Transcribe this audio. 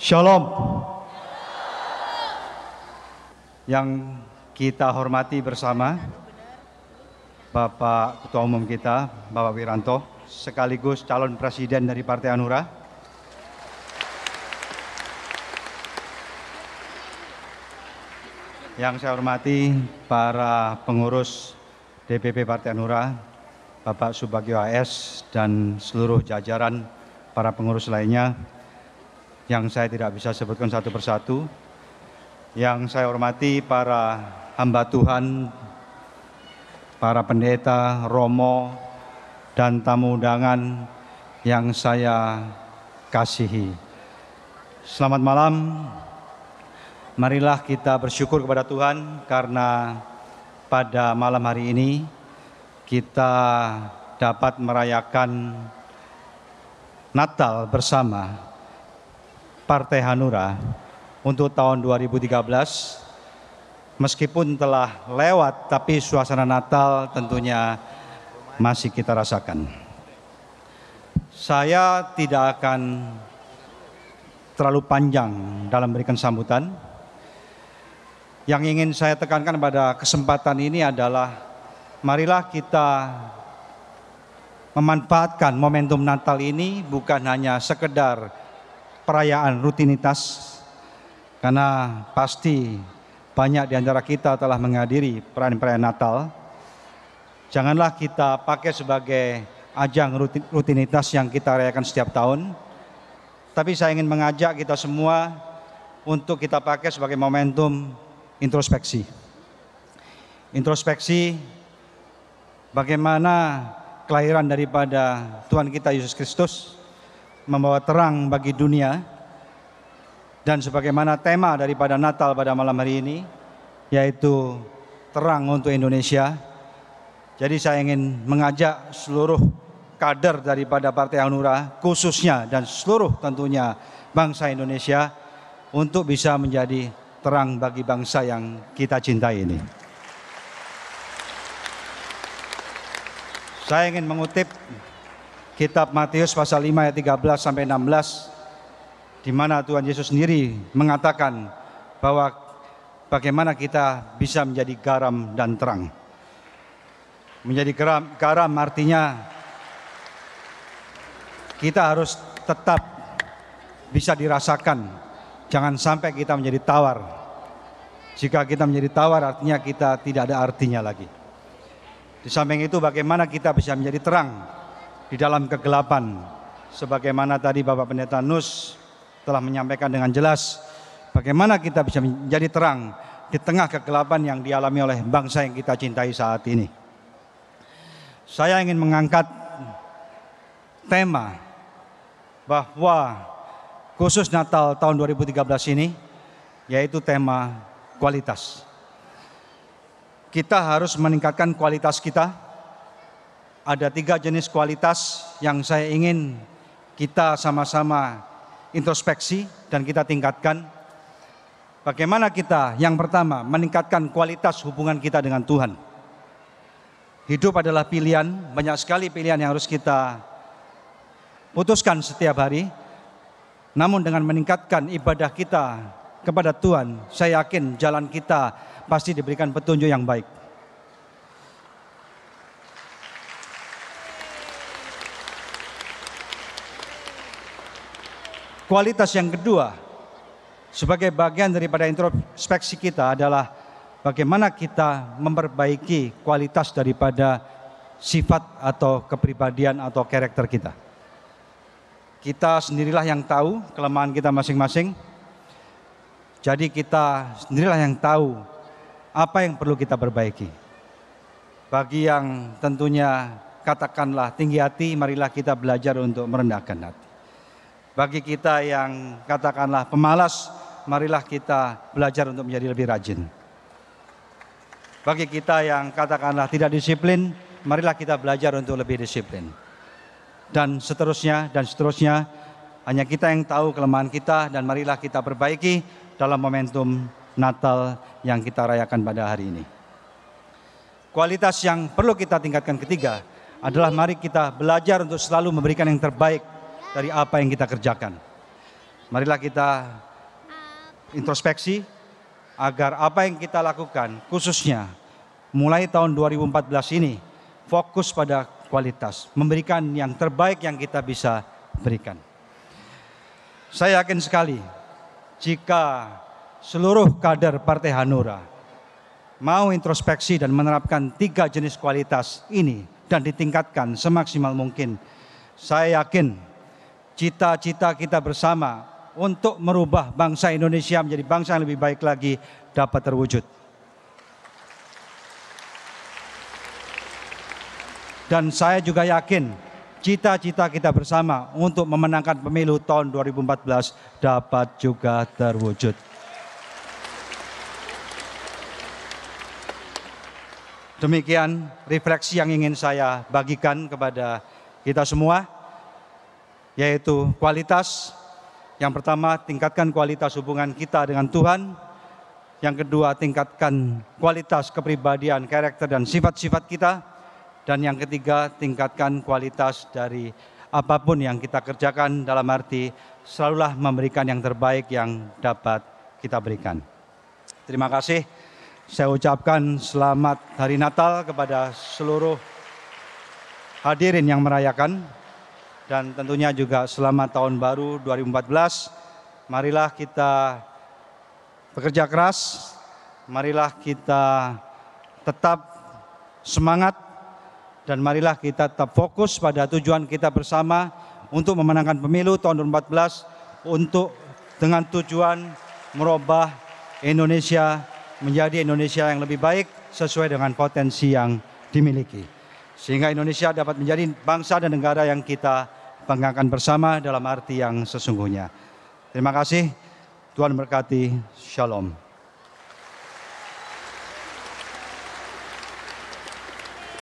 Shalom. Yang kita hormati bersama Bapak Ketua Umum kita, Bapak Wiranto, sekaligus calon presiden dari Partai Anura, Yang saya hormati para pengurus DPP Partai Anura, Bapak Subagio AS dan seluruh jajaran para pengurus lainnya, yang saya tidak bisa sebutkan satu persatu. Yang saya hormati para hamba Tuhan, para pendeta, romo, dan tamu undangan yang saya kasihi. Selamat malam. Marilah kita bersyukur kepada Tuhan karena pada malam hari ini kita dapat merayakan Natal bersama Partai Hanura untuk tahun 2013 meskipun telah lewat tapi suasana Natal tentunya masih kita rasakan. Saya tidak akan terlalu panjang dalam memberikan sambutan. Yang ingin saya tekankan pada kesempatan ini adalah marilah kita memanfaatkan momentum Natal ini bukan hanya sekedar perayaan rutinitas karena pasti banyak di antara kita telah menghadiri perayaan-perayaan Natal. Janganlah kita pakai sebagai ajang rutinitas yang kita rayakan setiap tahun. Tapi saya ingin mengajak kita semua untuk kita pakai sebagai momentum introspeksi. Introspeksi bagaimana kelahiran daripada Tuhan kita Yesus Kristus membawa terang bagi dunia dan sebagaimana tema daripada Natal pada malam hari ini yaitu terang untuk Indonesia. Jadi saya ingin mengajak seluruh kader daripada Partai Hanura khususnya dan seluruh tentunya bangsa Indonesia untuk bisa menjadi terang bagi bangsa yang kita cintai ini. Saya ingin mengutip kitab Matius pasal 5 ayat 13 sampai 16 di mana Tuhan Yesus sendiri mengatakan bahwa bagaimana kita bisa menjadi garam dan terang. Menjadi garam, garam artinya kita harus tetap bisa dirasakan. Jangan sampai kita menjadi tawar. Jika kita menjadi tawar artinya kita tidak ada artinya lagi. Di samping itu bagaimana kita bisa menjadi terang? di dalam kegelapan. Sebagaimana tadi Bapak Pendeta Nus telah menyampaikan dengan jelas bagaimana kita bisa menjadi terang di tengah kegelapan yang dialami oleh bangsa yang kita cintai saat ini. Saya ingin mengangkat tema bahwa khusus Natal tahun 2013 ini yaitu tema kualitas. Kita harus meningkatkan kualitas kita ada tiga jenis kualitas yang saya ingin kita sama-sama introspeksi dan kita tingkatkan. Bagaimana kita yang pertama meningkatkan kualitas hubungan kita dengan Tuhan. Hidup adalah pilihan, banyak sekali pilihan yang harus kita putuskan setiap hari. Namun dengan meningkatkan ibadah kita kepada Tuhan, saya yakin jalan kita pasti diberikan petunjuk yang baik. Kualitas yang kedua sebagai bagian daripada introspeksi kita adalah bagaimana kita memperbaiki kualitas daripada sifat atau kepribadian atau karakter kita. Kita sendirilah yang tahu kelemahan kita masing-masing. Jadi kita sendirilah yang tahu apa yang perlu kita perbaiki. Bagi yang tentunya katakanlah tinggi hati, marilah kita belajar untuk merendahkan hati. Bagi kita yang katakanlah pemalas, marilah kita belajar untuk menjadi lebih rajin. Bagi kita yang katakanlah tidak disiplin, marilah kita belajar untuk lebih disiplin. Dan seterusnya, dan seterusnya, hanya kita yang tahu kelemahan kita dan marilah kita perbaiki dalam momentum Natal yang kita rayakan pada hari ini. Kualitas yang perlu kita tingkatkan ketiga adalah mari kita belajar untuk selalu memberikan yang terbaik dari apa yang kita kerjakan. Marilah kita introspeksi agar apa yang kita lakukan khususnya mulai tahun 2014 ini fokus pada kualitas, memberikan yang terbaik yang kita bisa berikan. Saya yakin sekali jika seluruh kader Partai Hanura mau introspeksi dan menerapkan tiga jenis kualitas ini dan ditingkatkan semaksimal mungkin, saya yakin cita-cita kita bersama untuk merubah bangsa Indonesia menjadi bangsa yang lebih baik lagi dapat terwujud. Dan saya juga yakin cita-cita kita bersama untuk memenangkan pemilu tahun 2014 dapat juga terwujud. Demikian refleksi yang ingin saya bagikan kepada kita semua yaitu kualitas. Yang pertama, tingkatkan kualitas hubungan kita dengan Tuhan. Yang kedua, tingkatkan kualitas kepribadian, karakter, dan sifat-sifat kita. Dan yang ketiga, tingkatkan kualitas dari apapun yang kita kerjakan dalam arti selalulah memberikan yang terbaik yang dapat kita berikan. Terima kasih. Saya ucapkan selamat hari Natal kepada seluruh hadirin yang merayakan dan tentunya juga selamat tahun baru 2014. Marilah kita bekerja keras, marilah kita tetap semangat dan marilah kita tetap fokus pada tujuan kita bersama untuk memenangkan pemilu tahun 2014 untuk dengan tujuan merubah Indonesia menjadi Indonesia yang lebih baik sesuai dengan potensi yang dimiliki. Sehingga Indonesia dapat menjadi bangsa dan negara yang kita banggakan bersama dalam arti yang sesungguhnya. Terima kasih. Tuhan berkati. Shalom.